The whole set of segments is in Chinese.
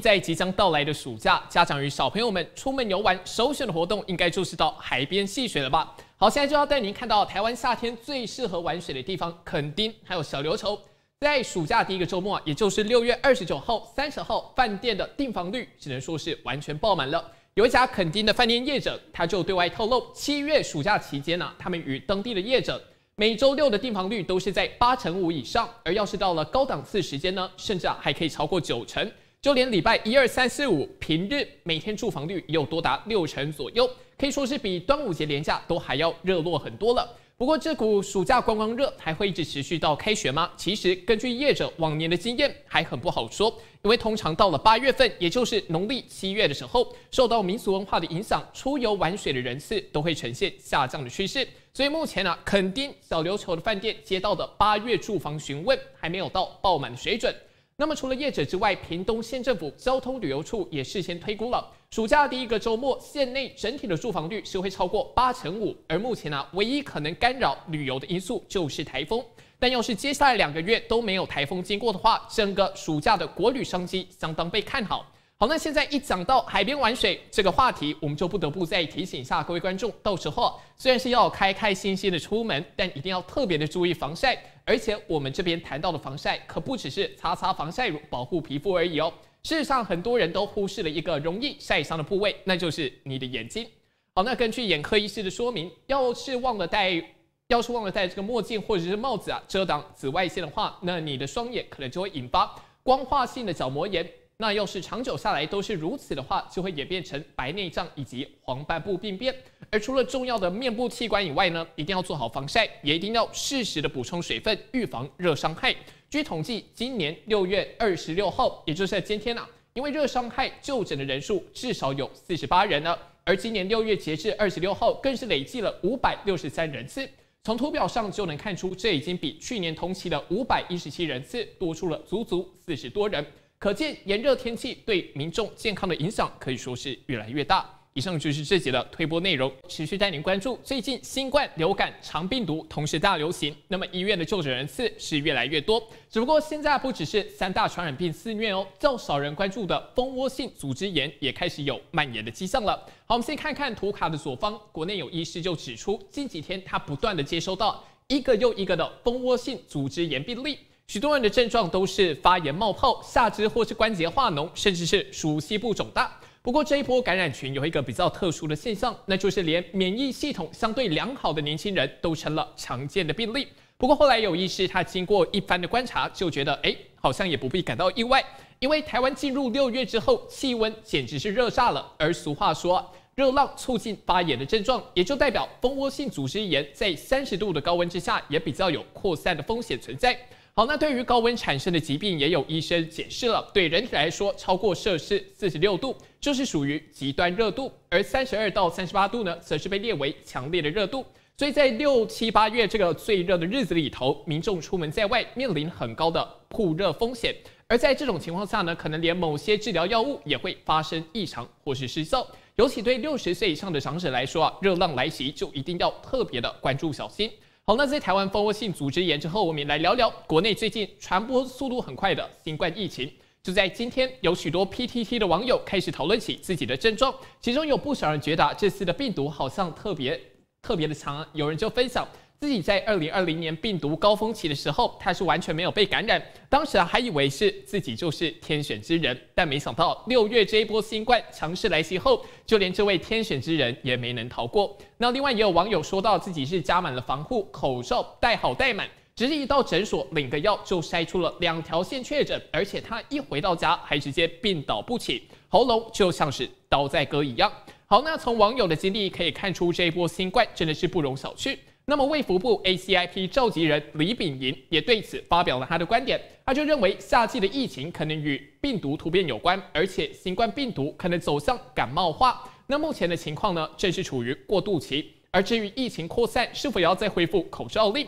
在即将到来的暑假，家长与小朋友们出门游玩首选的活动应该就是到海边戏水了吧？好，现在就要带您看到台湾夏天最适合玩水的地方，垦丁还有小琉球。在暑假第一个周末，也就是六月二十九号、三十号，饭店的订房率只能说是完全爆满了。有一家垦丁的饭店业者，他就对外透露，七月暑假期间呢，他们与当地的业者，每周六的订房率都是在八成五以上，而要是到了高档次时间呢，甚至啊还可以超过九成。就连礼拜一二三四五平日每天住房率也有多达六成左右，可以说是比端午节连假都还要热络很多了。不过这股暑假观光热还会一直持续到开学吗？其实根据业者往年的经验还很不好说，因为通常到了八月份，也就是农历七月的时候，受到民俗文化的影响，出游玩水的人次都会呈现下降的趋势。所以目前呢，肯定小琉球的饭店接到的八月住房询问还没有到爆满的水准。那么除了业者之外，屏东县政府交通旅游处也事先推估了，暑假第一个周末，县内整体的住房率是会超过八成五。而目前呢，唯一可能干扰旅游的因素就是台风。但要是接下来两个月都没有台风经过的话，整个暑假的国旅商机相当被看好。好，那现在一讲到海边玩水这个话题，我们就不得不再提醒一下各位观众，到时候虽然是要开开心心的出门，但一定要特别的注意防晒。而且我们这边谈到的防晒，可不只是擦擦防晒乳保护皮肤而已哦。事实上，很多人都忽视了一个容易晒伤的部位，那就是你的眼睛。好，那根据眼科医师的说明，要是忘了戴，要是忘了戴这个墨镜或者是帽子啊，遮挡紫外线的话，那你的双眼可能就会引发光化性的角膜炎。那要是长久下来都是如此的话，就会演变成白内障以及黄斑部病变。而除了重要的面部器官以外呢，一定要做好防晒，也一定要适时的补充水分，预防热伤害。据统计，今年六月二十六号，也就是在今天啊，因为热伤害就诊的人数至少有四十八人呢。而今年六月截至二十六号，更是累计了五百六十三人次。从图表上就能看出，这已经比去年同期的五百一十七人次多出了足足四十多人。可见炎热天气对民众健康的影响可以说是越来越大。以上就是这节的推播内容，持续带您关注最近新冠、流感、肠病毒同时大流行，那么医院的就诊人次是越来越多。只不过现在不只是三大传染病肆虐哦，较少人关注的蜂窝性组织炎也开始有蔓延的迹象了。好，我们先看看图卡的左方，国内有医师就指出，近几天他不断的接收到一个又一个的蜂窝性组织炎病例。许多人的症状都是发炎冒泡、下肢或是关节化脓，甚至是熟膝部肿大。不过这一波感染群有一个比较特殊的现象，那就是连免疫系统相对良好的年轻人都成了常见的病例。不过后来有医师他经过一番的观察，就觉得哎，好像也不必感到意外，因为台湾进入六月之后，气温简直是热炸了。而俗话说，热浪促进发炎的症状，也就代表蜂窝性组织炎在三十度的高温之下，也比较有扩散的风险存在。好，那对于高温产生的疾病，也有医生解释了，对人体来说，超过摄氏四十六度，就是属于极端热度；而三十二到三十八度呢，则是被列为强烈的热度。所以在六七八月这个最热的日子里头，民众出门在外面临很高的酷热风险；而在这种情况下呢，可能连某些治疗药物也会发生异常或是失效。尤其对六十岁以上的长者来说啊，热浪来袭就一定要特别的关注小心。好，那在台湾蜂窝性组织炎之后，我们来聊聊国内最近传播速度很快的新冠疫情。就在今天，有许多 PTT 的网友开始讨论起自己的症状，其中有不少人觉得这次的病毒好像特别特别的强。有人就分享。自己在二零二零年病毒高峰期的时候，他是完全没有被感染。当时还以为是自己就是天选之人，但没想到六月这一波新冠强势来袭后，就连这位天选之人也没能逃过。那另外也有网友说到，自己是加满了防护，口罩戴好戴满，直接一到诊所领个药就筛出了两条线确诊，而且他一回到家还直接病倒不起，喉咙就像是刀在割一样。好，那从网友的经历可以看出，这一波新冠真的是不容小觑。那么，卫福部 ACIP 召集人李炳银也对此发表了他的观点。他就认为，夏季的疫情可能与病毒突变有关，而且新冠病毒可能走向感冒化。那目前的情况呢，正是处于过渡期。而至于疫情扩散是否要再恢复口罩令，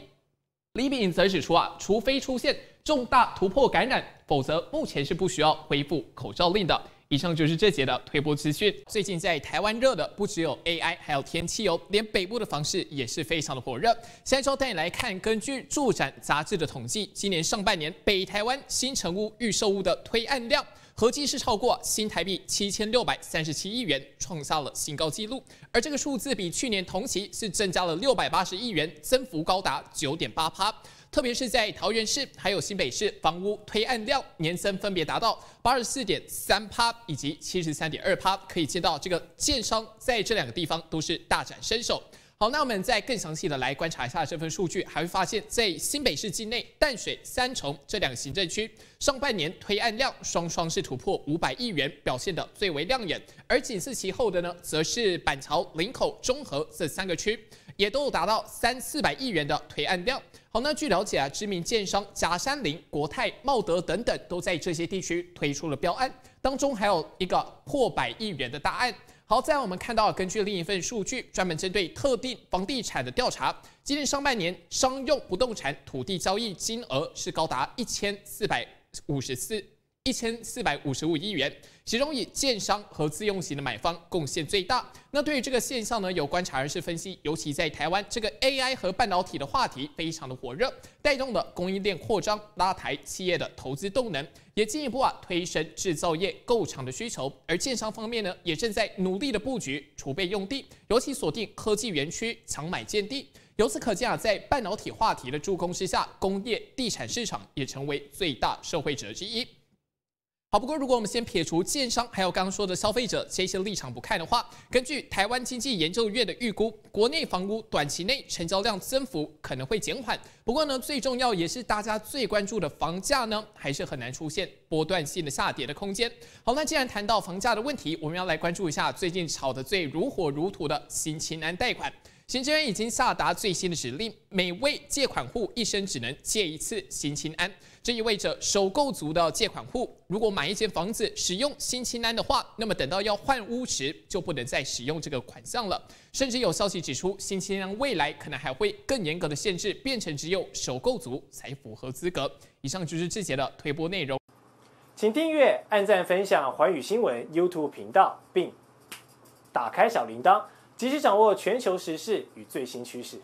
李炳则指出啊，除非出现重大突破感染，否则目前是不需要恢复口罩令的。以上就是这节的推播资讯。最近在台湾热的不只有 AI，还有天气哦，连北部的房市也是非常的火热。现在周带你来看，根据住展杂志的统计，今年上半年北台湾新成屋预售屋的推案量。合计是超过新台币七千六百三十七亿元，创下了新高纪录。而这个数字比去年同期是增加了六百八十亿元，增幅高达九点八趴。特别是在桃园市还有新北市，房屋推案量年增分别达到八十四点三趴以及七十三点二趴。可以见到这个建商在这两个地方都是大展身手。好，那我们再更详细的来观察一下这份数据，还会发现，在新北市境内淡水、三重这两个行政区，上半年推案量双双是突破五百亿元，表现的最为亮眼。而紧似其后的呢，则是板桥、林口、中和这三个区，也都有达到三四百亿元的推案量。好，那据了解啊，知名建商假山林、国泰、茂德等等，都在这些地区推出了标案，当中还有一个破百亿元的大案。好，在我们看到，根据另一份数据，专门针对特定房地产的调查，今年上半年商用不动产土地交易金额是高达一千四百五十四。一千四百五十五亿元，其中以建商和自用型的买方贡献最大。那对于这个现象呢，有观察人士分析，尤其在台湾这个 AI 和半导体的话题非常的火热，带动了供应链扩张，拉抬企业的投资动能，也进一步啊推升制造业购厂的需求。而建商方面呢，也正在努力的布局储备用地，尤其锁定科技园区强买建地。由此可见啊，在半导体话题的助攻之下，工业地产市场也成为最大受惠者之一。好，不过如果我们先撇除建商，还有刚刚说的消费者这些立场不看的话，根据台湾经济研究院的预估，国内房屋短期内成交量增幅可能会减缓。不过呢，最重要也是大家最关注的房价呢，还是很难出现波段性的下跌的空间。好，那既然谈到房价的问题，我们要来关注一下最近炒得最如火如荼的新青安贷款。新政安已经下达最新的指令，每位借款户一生只能借一次新清安。这意味着首购族的借款户，如果买一间房子使用新清安的话，那么等到要换屋时就不能再使用这个款项了。甚至有消息指出，新清安未来可能还会更严格的限制，变成只有首购族才符合资格。以上就是这节的推播内容，请订阅、按赞、分享环宇新闻 YouTube 频道，并打开小铃铛。及时掌握全球时事与最新趋势。